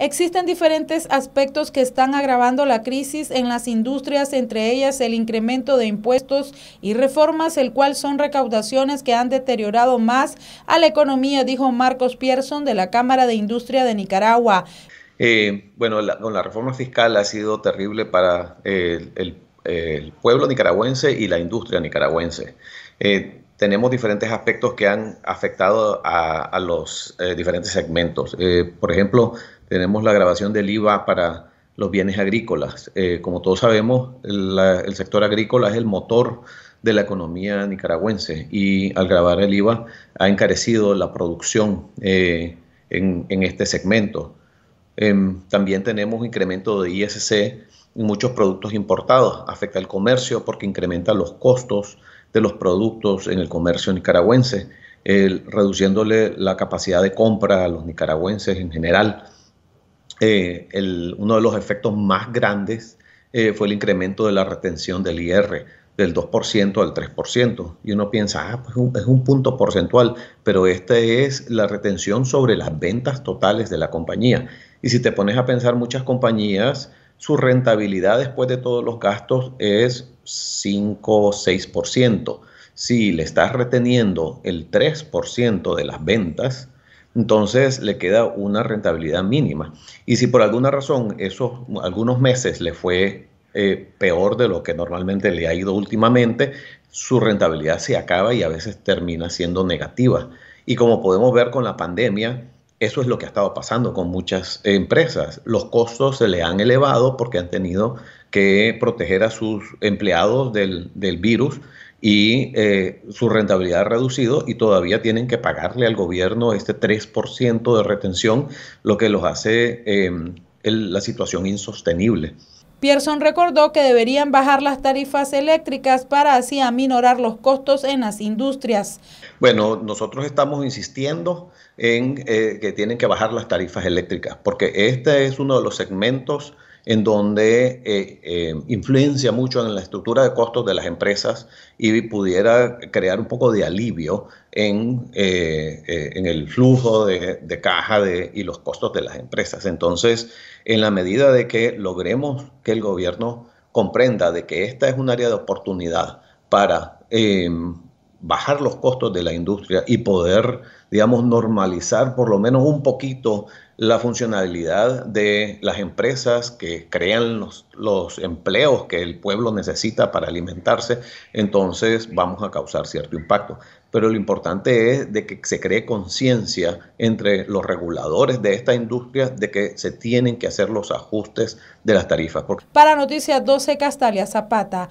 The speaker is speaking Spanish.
Existen diferentes aspectos que están agravando la crisis en las industrias, entre ellas el incremento de impuestos y reformas, el cual son recaudaciones que han deteriorado más a la economía, dijo Marcos Pierson de la Cámara de Industria de Nicaragua. Eh, bueno, la, la reforma fiscal ha sido terrible para eh, el, pueblo nicaragüense y la industria nicaragüense. Eh, tenemos diferentes aspectos que han afectado a, a los diferentes segmentos. por ejemplo, tenemos la grabación del IVA para los bienes agrícolas. Eh, como todos sabemos, el, sector agrícola es el motor de la economía nicaragüense y al grabar el IVA ha encarecido la producción eh, en, este segmento. Em, también tenemos incremento de ISC en muchos productos importados. Afecta el comercio porque incrementa los costos de los productos en el comercio nicaragüense, reduciéndole la capacidad de compra a los nicaragüenses en general. Eh, el, uno de los efectos más grandes eh, fue el incremento de la retención del IR del 2% al 3%. Y uno piensa, ah, pues es un punto porcentual, pero esta es la retención sobre las ventas totales de la compañía. Y si te pones a pensar, muchas compañías, su rentabilidad después de todos los gastos es 5 o 6%. Si le estás reteniendo el 3% de las ventas, entonces le queda una rentabilidad mínima. Y si por alguna razón esos algunos meses le fue eh, peor de lo que normalmente le ha ido últimamente, su rentabilidad se acaba y a veces termina siendo negativa. Y como podemos ver con la pandemia, eso es lo que ha estado pasando con muchas empresas. Los costos se le han elevado porque han tenido que proteger a sus empleados del, del virus y eh, su rentabilidad ha reducido y todavía tienen que pagarle al gobierno este 3% de retención, lo que los hace em, la situación insostenible. Pierson recordó que deberían bajar las tarifas eléctricas para así aminorar los costos en las industrias. Bueno, nosotros estamos insistiendo en eh, que tienen que bajar las tarifas eléctricas, porque este es uno de los segmentos en donde eh, eh, influencia mucho en la estructura de costos de las empresas y pudiera crear un poco de alivio en, eh, el flujo de, caja y los costos de las empresas. Entonces, en la medida de que logremos que el gobierno comprenda de que esta es un área de oportunidad para bajar los costos de la industria y poder, digamos, normalizar por lo menos un poquito la funcionalidad de las empresas que crean los, empleos que el pueblo necesita para alimentarse, entonces vamos a causar cierto impacto. Pero lo importante es de que se cree conciencia entre los reguladores de esta industria de que se tienen que hacer los ajustes de las tarifas. Para Noticias 12, Castalia Zapata.